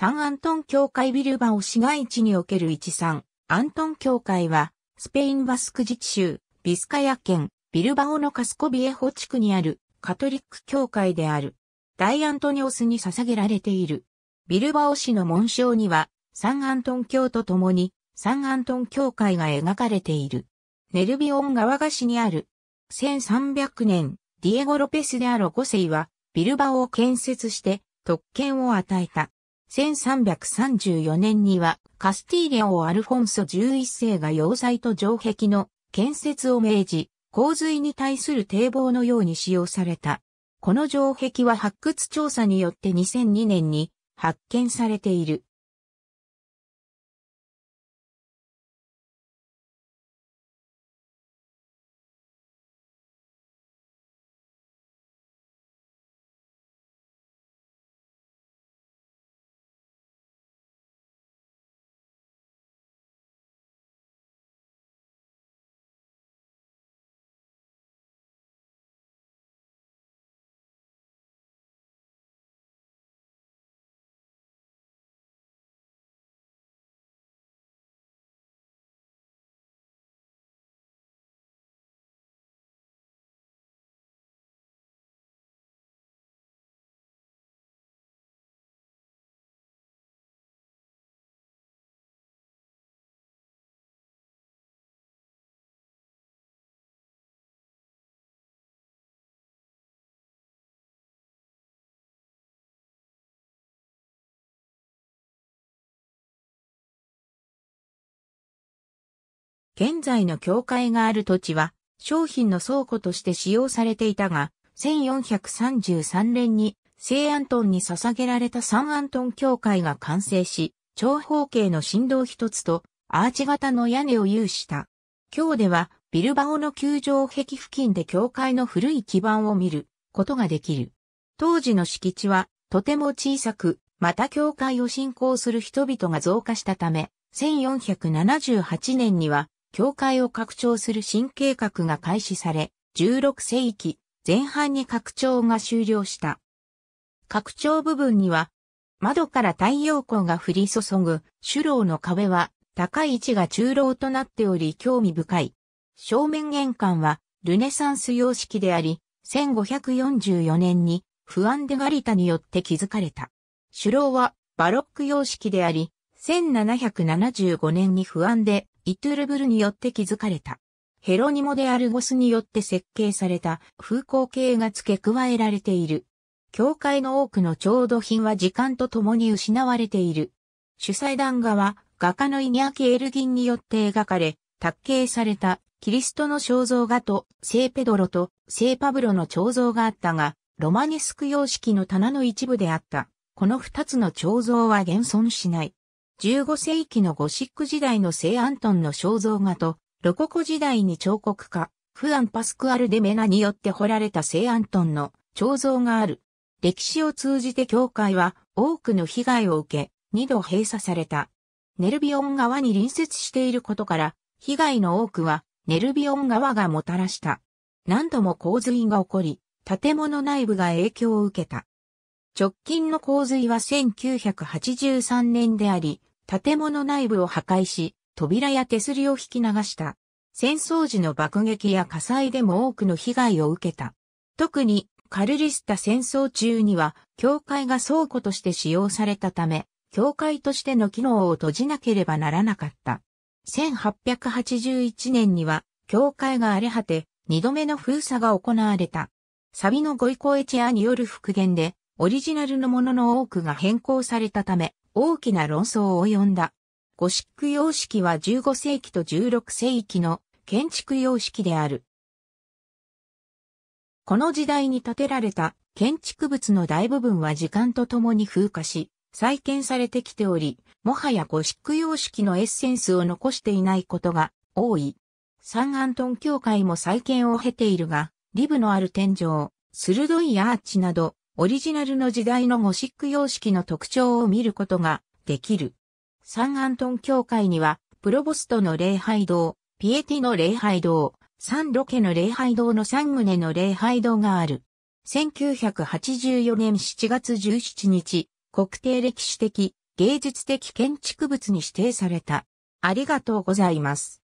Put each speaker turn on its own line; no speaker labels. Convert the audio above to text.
サンアントン教会ビルバオ市街地における一産、アントン教会は、スペインバスク自治州、ビスカヤ県、ビルバオのカスコビエホ地区にあるカトリック教会である。大アントニオスに捧げられている。ビルバオ市の紋章には、サンアントン教と共に、サンアントン教会が描かれている。ネルビオン川菓子にある。1300年、ディエゴ・ロペスである5世は、ビルバオを建設して、特権を与えた。1334年にはカスティーリアをアルフォンソ11世が要塞と城壁の建設を命じ、洪水に対する堤防のように使用された。この城壁は発掘調査によって2002年に発見されている。現在の教会がある土地は、商品の倉庫として使用されていたが、1433年に聖アントンに捧げられたサンアントン教会が完成し、長方形の振動一つとアーチ型の屋根を有した。今日ではビルバオの球場壁付近で教会の古い基盤を見ることができる。当時の敷地はとても小さく、また教会を信仰する人々が増加したため、1478年には教会を拡張する新計画が開始され、16世紀前半に拡張が終了した。拡張部分には、窓から太陽光が降り注ぐ主楼の壁は高い位置が中楼となっており興味深い。正面玄関はルネサンス様式であり、1544年にフアンデガリタによって築かれた。主楼はバロック様式であり、1775年にフアンデイトゥルブルによって築かれた。ヘロニモ・デ・アルゴスによって設計された風光系が付け加えられている。教会の多くの調度品は時間とともに失われている。主祭壇画は画家のイニアキ・エルギンによって描かれ、卓形されたキリストの肖像画と聖ペドロと聖パブロの彫像があったが、ロマネスク様式の棚の一部であった。この二つの彫像は現存しない。15世紀のゴシック時代の聖アントンの肖像画と、ロココ時代に彫刻家、フアン・パスクアル・デメナによって彫られた聖アントンの彫像がある。歴史を通じて教会は多くの被害を受け、二度閉鎖された。ネルビオン川に隣接していることから、被害の多くはネルビオン川がもたらした。何度も洪水が起こり、建物内部が影響を受けた。直近の洪水は1983年であり、建物内部を破壊し、扉や手すりを引き流した。戦争時の爆撃や火災でも多くの被害を受けた。特にカルリスタ戦争中には、教会が倉庫として使用されたため、教会としての機能を閉じなければならなかった。1881年には、教会が荒れ果て、二度目の封鎖が行われた。サビのゴイコエチェアによる復元で、オリジナルのものの多くが変更されたため、大きな論争を呼んだ。ゴシック様式は15世紀と16世紀の建築様式である。この時代に建てられた建築物の大部分は時間とともに風化し、再建されてきており、もはやゴシック様式のエッセンスを残していないことが多い。サンアントン教会も再建を経ているが、リブのある天井、鋭いアーチなど、オリジナルの時代のゴシック様式の特徴を見ることができる。サンアントン教会には、プロボストの礼拝堂、ピエティの礼拝堂、サンロケの礼拝堂の三棟の礼拝堂がある。1984年7月17日、国定歴史的、芸術的建築物に指定された。ありがとうございます。